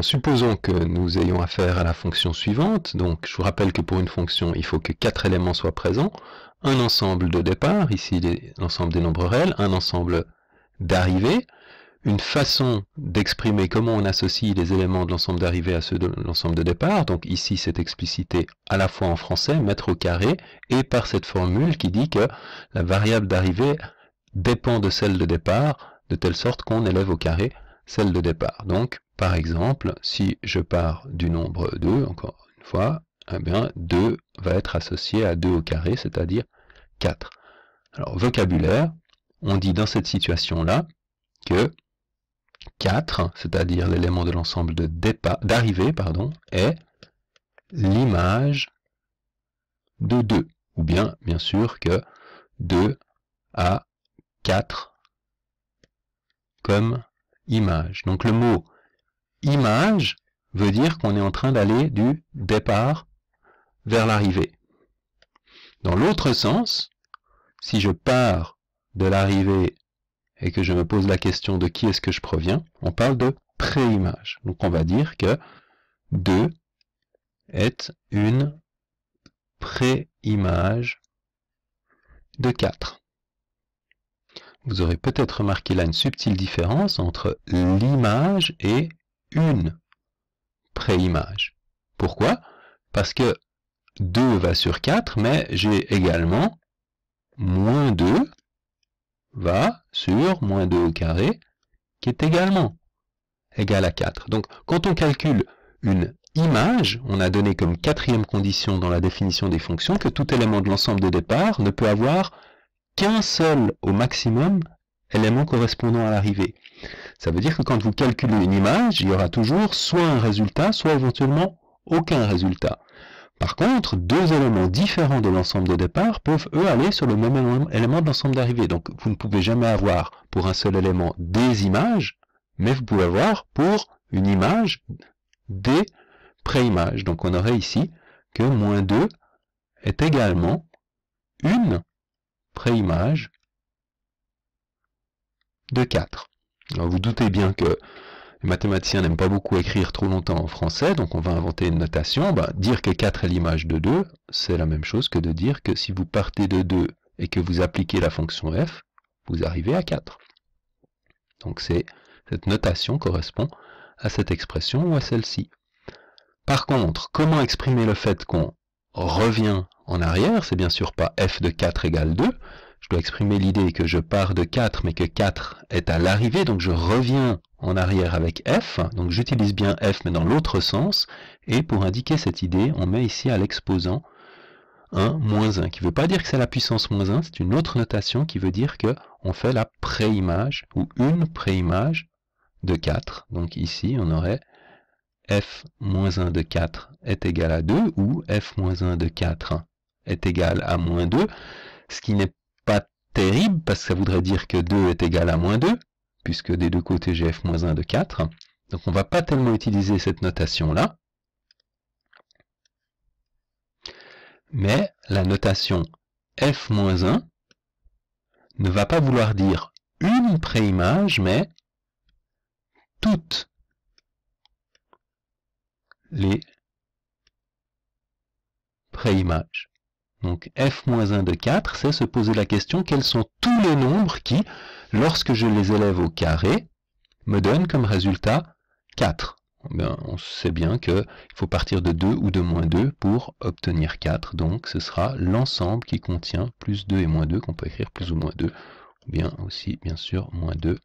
Supposons que nous ayons affaire à la fonction suivante, donc je vous rappelle que pour une fonction, il faut que quatre éléments soient présents, un ensemble de départ, ici l'ensemble des nombres réels, un ensemble d'arrivée, une façon d'exprimer comment on associe les éléments de l'ensemble d'arrivée à ceux de l'ensemble de départ. Donc ici, c'est explicité à la fois en français, mettre au carré, et par cette formule qui dit que la variable d'arrivée dépend de celle de départ, de telle sorte qu'on élève au carré celle de départ. Donc, par exemple, si je pars du nombre 2, encore une fois, eh bien 2 va être associé à 2 au carré, c'est-à-dire 4. Alors, vocabulaire, on dit dans cette situation-là que 4, c'est-à-dire l'élément de l'ensemble d'arrivée, pardon, est l'image de 2. Ou bien, bien sûr, que 2 a 4 comme image. Donc le mot image veut dire qu'on est en train d'aller du départ vers l'arrivée. Dans l'autre sens, si je pars de l'arrivée et que je me pose la question de qui est-ce que je proviens, on parle de préimage. Donc on va dire que 2 est une préimage de 4. Vous aurez peut-être remarqué là une subtile différence entre l'image et une préimage. Pourquoi Parce que 2 va sur 4, mais j'ai également moins 2 va sur moins 2 au carré, qui est également égal à 4. Donc, quand on calcule une image, on a donné comme quatrième condition dans la définition des fonctions que tout élément de l'ensemble de départ ne peut avoir qu'un seul au maximum élément correspondant à l'arrivée. Ça veut dire que quand vous calculez une image, il y aura toujours soit un résultat, soit éventuellement aucun résultat. Par contre, deux éléments différents de l'ensemble de départ peuvent, eux, aller sur le même élément de l'ensemble d'arrivée. Donc, vous ne pouvez jamais avoir pour un seul élément des images, mais vous pouvez avoir pour une image des préimages. Donc, on aurait ici que moins 2 est également une préimage de 4 vous doutez bien que les mathématiciens n'aiment pas beaucoup écrire trop longtemps en français, donc on va inventer une notation. Bah, dire que 4 est l'image de 2, c'est la même chose que de dire que si vous partez de 2 et que vous appliquez la fonction f, vous arrivez à 4. Donc cette notation correspond à cette expression ou à celle-ci. Par contre, comment exprimer le fait qu'on revient en arrière C'est bien sûr pas f de 4 égale 2, je dois exprimer l'idée que je pars de 4, mais que 4 est à l'arrivée, donc je reviens en arrière avec F, donc j'utilise bien F, mais dans l'autre sens, et pour indiquer cette idée, on met ici à l'exposant 1, moins 1, qui ne veut pas dire que c'est la puissance moins 1, c'est une autre notation qui veut dire que on fait la préimage, ou une préimage de 4. Donc ici, on aurait f moins 1 de 4 est égal à 2, ou f moins 1 de 4 est égal à moins 2, ce qui n'est terrible, parce que ça voudrait dire que 2 est égal à moins 2, puisque des deux côtés j'ai f 1 de 4. Donc on ne va pas tellement utiliser cette notation-là. Mais la notation f moins 1 ne va pas vouloir dire une préimage, mais toutes les préimages. Donc f-1 de 4, c'est se poser la question quels sont tous les nombres qui, lorsque je les élève au carré, me donnent comme résultat 4. Ben, on sait bien qu'il faut partir de 2 ou de moins 2 pour obtenir 4. Donc ce sera l'ensemble qui contient plus 2 et moins 2, qu'on peut écrire plus ou moins 2, ou bien aussi, bien sûr, moins 2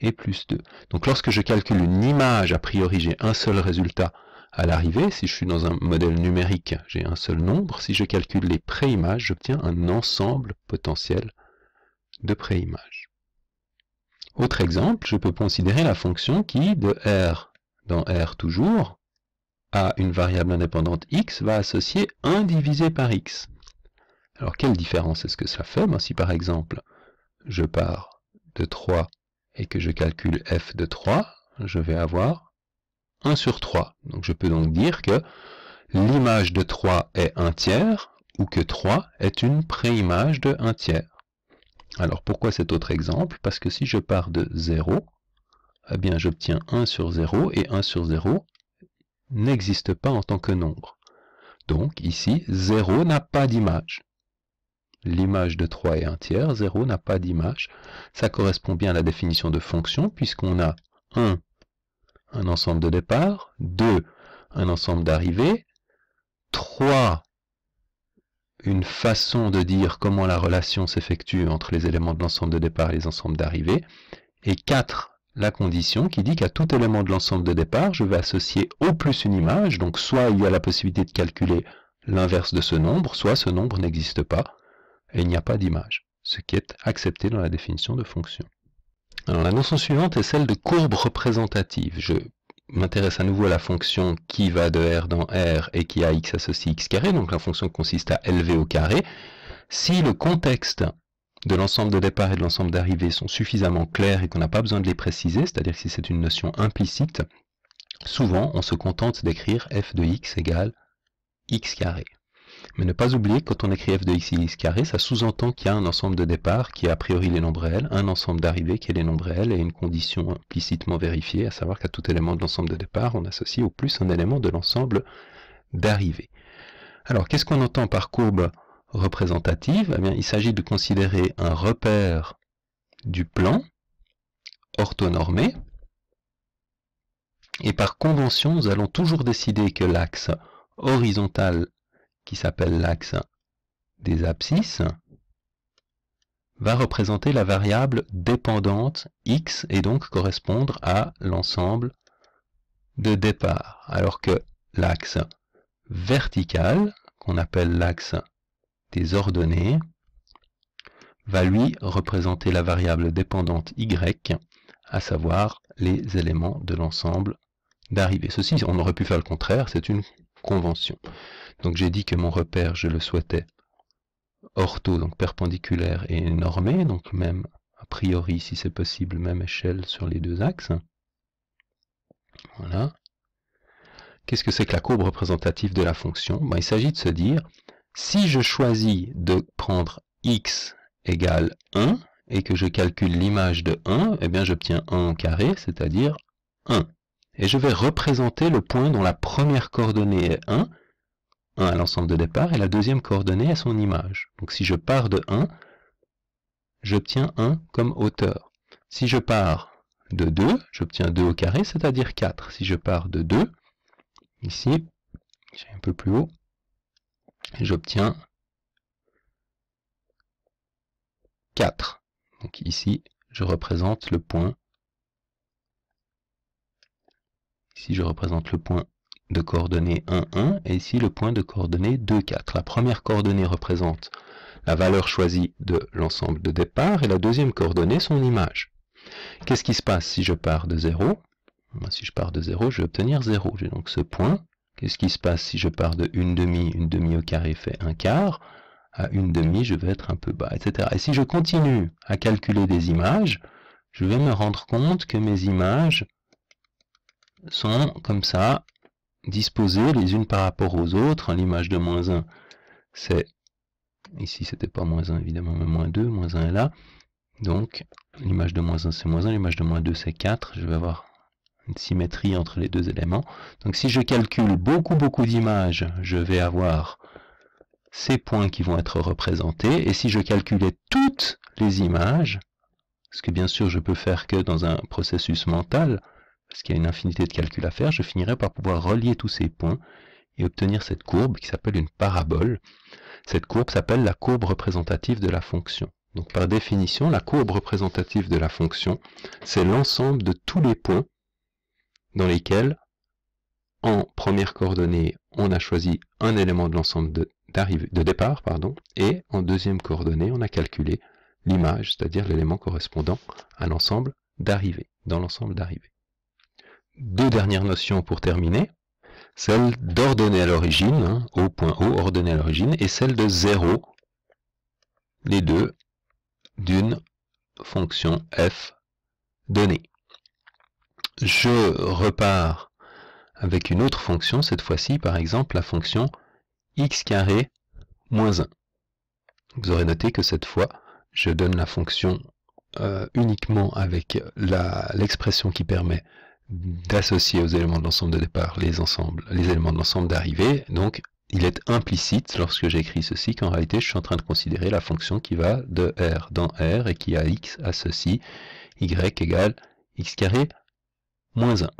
et plus 2. Donc lorsque je calcule une image, a priori j'ai un seul résultat à l'arrivée, si je suis dans un modèle numérique, j'ai un seul nombre. Si je calcule les préimages, j'obtiens un ensemble potentiel de préimages. Autre exemple, je peux considérer la fonction qui, de R dans R toujours, à une variable indépendante x, va associer 1 divisé par x. Alors quelle différence est-ce que cela fait ben, Si par exemple, je pars de 3 et que je calcule f de 3, je vais avoir 1 sur 3. Donc je peux donc dire que l'image de 3 est 1 tiers ou que 3 est une préimage de 1 tiers. Alors pourquoi cet autre exemple Parce que si je pars de 0, eh bien j'obtiens 1 sur 0 et 1 sur 0 n'existe pas en tant que nombre. Donc ici, 0 n'a pas d'image. L'image de 3 est 1 tiers, 0 n'a pas d'image. Ça correspond bien à la définition de fonction puisqu'on a 1 un ensemble de départ, 2, un ensemble d'arrivée, 3, une façon de dire comment la relation s'effectue entre les éléments de l'ensemble de départ et les ensembles d'arrivée, et 4, la condition qui dit qu'à tout élément de l'ensemble de départ, je vais associer au plus une image, donc soit il y a la possibilité de calculer l'inverse de ce nombre, soit ce nombre n'existe pas et il n'y a pas d'image, ce qui est accepté dans la définition de fonction la notion suivante est celle de courbe représentative. Je m'intéresse à nouveau à la fonction qui va de R dans R et qui a x associé x carré, donc la fonction consiste à élever au carré. Si le contexte de l'ensemble de départ et de l'ensemble d'arrivée sont suffisamment clairs et qu'on n'a pas besoin de les préciser, c'est-à-dire si c'est une notion implicite, souvent on se contente d'écrire f de x égale x carré. Mais ne pas oublier que quand on écrit f de x, carré, ça sous-entend qu'il y a un ensemble de départ qui est a priori les nombres réels, un ensemble d'arrivée qui est les nombres réels et une condition implicitement vérifiée, à savoir qu'à tout élément de l'ensemble de départ, on associe au plus un élément de l'ensemble d'arrivée. Alors, qu'est-ce qu'on entend par courbe représentative eh bien, il s'agit de considérer un repère du plan orthonormé. Et par convention, nous allons toujours décider que l'axe horizontal qui s'appelle l'axe des abscisses, va représenter la variable dépendante x et donc correspondre à l'ensemble de départ, alors que l'axe vertical, qu'on appelle l'axe des ordonnées, va lui représenter la variable dépendante y, à savoir les éléments de l'ensemble d'arrivée. Ceci, on aurait pu faire le contraire, c'est une convention. Donc j'ai dit que mon repère, je le souhaitais ortho, donc perpendiculaire et normé, donc même a priori, si c'est possible, même échelle sur les deux axes. Voilà. Qu'est-ce que c'est que la courbe représentative de la fonction ben, Il s'agit de se dire, si je choisis de prendre x égale 1 et que je calcule l'image de 1, eh bien j'obtiens 1 au carré, c'est-à-dire 1 et je vais représenter le point dont la première coordonnée est 1, 1 à l'ensemble de départ, et la deuxième coordonnée à son image. Donc si je pars de 1, j'obtiens 1 comme hauteur. Si je pars de 2, j'obtiens 2 au carré, c'est-à-dire 4. Si je pars de 2, ici, j'ai un peu plus haut, j'obtiens 4. Donc ici, je représente le point je représente le point de coordonnées 1, 1, et ici le point de coordonnées 2, 4. La première coordonnée représente la valeur choisie de l'ensemble de départ, et la deuxième coordonnée, son image. Qu'est-ce qui se passe si je pars de 0 ben, Si je pars de 0, je vais obtenir 0. J'ai donc ce point. Qu'est-ce qui se passe si je pars de 1 demi Une demi au carré fait 1 quart. À 1 demi, je vais être un peu bas, etc. Et si je continue à calculer des images, je vais me rendre compte que mes images sont comme ça disposées les unes par rapport aux autres. L'image de moins 1, c'est, ici c'était pas moins 1 évidemment, mais moins 2, moins 1 est là. Donc l'image de moins 1 c'est moins 1, l'image de moins 2 c'est 4, je vais avoir une symétrie entre les deux éléments. Donc si je calcule beaucoup beaucoup d'images, je vais avoir ces points qui vont être représentés, et si je calculais toutes les images, ce que bien sûr je peux faire que dans un processus mental, parce qu'il y a une infinité de calculs à faire, je finirai par pouvoir relier tous ces points et obtenir cette courbe qui s'appelle une parabole. Cette courbe s'appelle la courbe représentative de la fonction. Donc par définition, la courbe représentative de la fonction, c'est l'ensemble de tous les points dans lesquels, en première coordonnée, on a choisi un élément de l'ensemble de, de départ, pardon, et en deuxième coordonnée, on a calculé l'image, c'est-à-dire l'élément correspondant à l'ensemble d'arrivée, dans l'ensemble d'arrivée deux dernières notions pour terminer. Celle d'ordonnée à l'origine, hein, point O.O, ordonnée à l'origine, et celle de zéro, les deux, d'une fonction f donnée. Je repars avec une autre fonction, cette fois-ci par exemple la fonction x carré moins 1. Vous aurez noté que cette fois, je donne la fonction euh, uniquement avec l'expression qui permet d'associer aux éléments de l'ensemble de départ les, ensembles, les éléments de l'ensemble d'arrivée. Donc, il est implicite lorsque j'écris ceci qu'en réalité, je suis en train de considérer la fonction qui va de R dans R et qui a x à y égale x carré moins 1.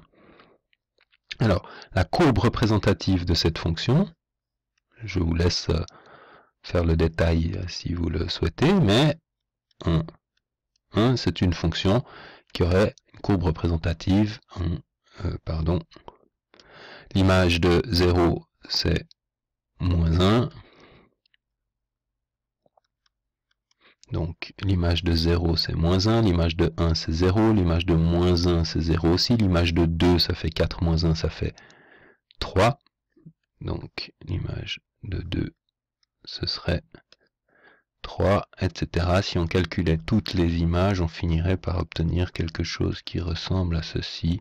Alors, la courbe représentative de cette fonction, je vous laisse euh, faire le détail euh, si vous le souhaitez, mais 1 c'est une fonction qui aurait une courbe représentative, euh, pardon, l'image de 0 c'est moins 1, donc l'image de 0 c'est moins 1, l'image de 1 c'est 0, l'image de moins 1 c'est 0 aussi, l'image de 2 ça fait 4 moins 1 ça fait 3, donc l'image de 2 ce serait 3, etc. Si on calculait toutes les images, on finirait par obtenir quelque chose qui ressemble à ceci,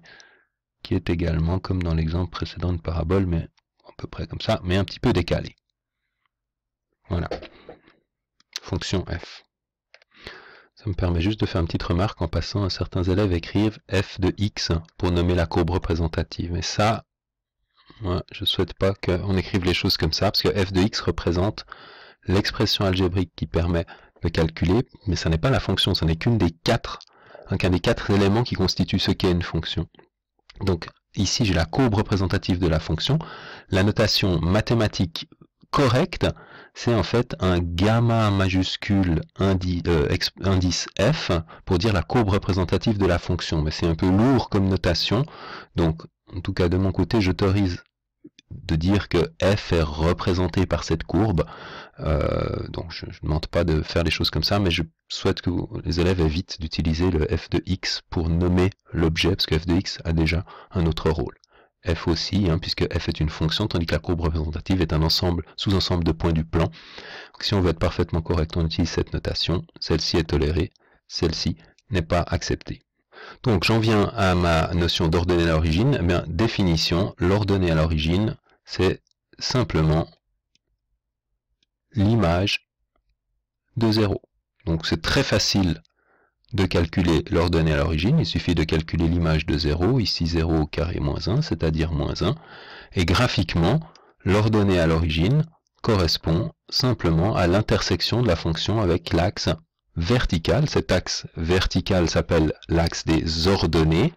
qui est également, comme dans l'exemple précédent, de parabole, mais à peu près comme ça, mais un petit peu décalé. Voilà. Fonction f. Ça me permet juste de faire une petite remarque en passant à certains élèves écrivent f de x pour nommer la courbe représentative. Et ça, moi, je souhaite pas qu'on écrive les choses comme ça, parce que f de x représente l'expression algébrique qui permet de calculer, mais ça n'est pas la fonction, ce n'est qu'une des quatre, hein, qu'un des quatre éléments qui constituent ce qu'est une fonction. Donc ici j'ai la courbe représentative de la fonction. La notation mathématique correcte, c'est en fait un gamma majuscule euh, indice f pour dire la courbe représentative de la fonction. Mais c'est un peu lourd comme notation, donc en tout cas de mon côté j'autorise de dire que f est représenté par cette courbe euh, donc je, ne demande pas de faire les choses comme ça, mais je souhaite que les élèves évitent d'utiliser le f de x pour nommer l'objet, parce que f de x a déjà un autre rôle. f aussi, hein, puisque f est une fonction, tandis que la courbe représentative est un ensemble, sous-ensemble de points du plan. si on veut être parfaitement correct, on utilise cette notation. Celle-ci est tolérée, celle-ci n'est pas acceptée. Donc j'en viens à ma notion d'ordonnée à l'origine. mais eh définition, l'ordonnée à l'origine, c'est simplement l'image de 0. Donc c'est très facile de calculer l'ordonnée à l'origine. Il suffit de calculer l'image de 0, ici 0 au carré moins 1, c'est-à-dire moins 1. Et graphiquement, l'ordonnée à l'origine correspond simplement à l'intersection de la fonction avec l'axe vertical. Cet axe vertical s'appelle l'axe des ordonnées.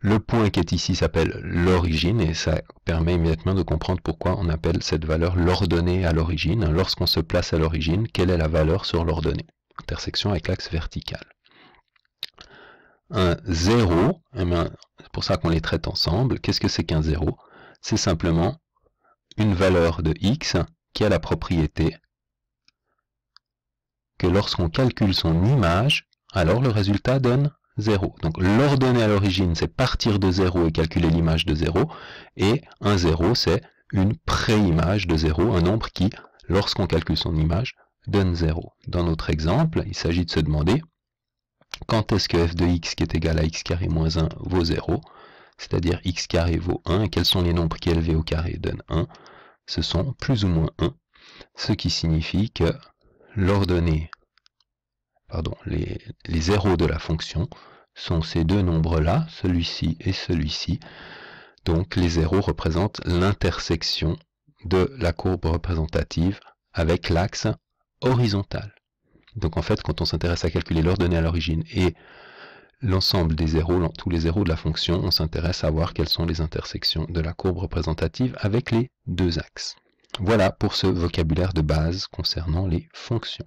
Le point qui est ici s'appelle l'origine et ça permet immédiatement de comprendre pourquoi on appelle cette valeur l'ordonnée à l'origine. Lorsqu'on se place à l'origine, quelle est la valeur sur l'ordonnée Intersection avec l'axe vertical. Un 0, eh ben, c'est pour ça qu'on les traite ensemble. Qu'est-ce que c'est qu'un 0 C'est simplement une valeur de x qui a la propriété que lorsqu'on calcule son image, alors le résultat donne 0. Donc l'ordonnée à l'origine, c'est partir de 0 et calculer l'image de 0. Et un 0, c'est une préimage de 0, un nombre qui, lorsqu'on calcule son image, donne 0. Dans notre exemple, il s'agit de se demander quand est-ce que f de x qui est égal à x carré moins 1 vaut 0, c'est-à-dire x carré vaut 1, et quels sont les nombres qui élevés au carré donnent 1 Ce sont plus ou moins 1, ce qui signifie que l'ordonnée, pardon, les, les zéros de la fonction sont ces deux nombres-là, celui-ci et celui-ci. Donc les zéros représentent l'intersection de la courbe représentative avec l'axe horizontal. Donc en fait, quand on s'intéresse à calculer l'ordonnée à l'origine et l'ensemble des zéros, tous les zéros de la fonction, on s'intéresse à voir quelles sont les intersections de la courbe représentative avec les deux axes. Voilà pour ce vocabulaire de base concernant les fonctions.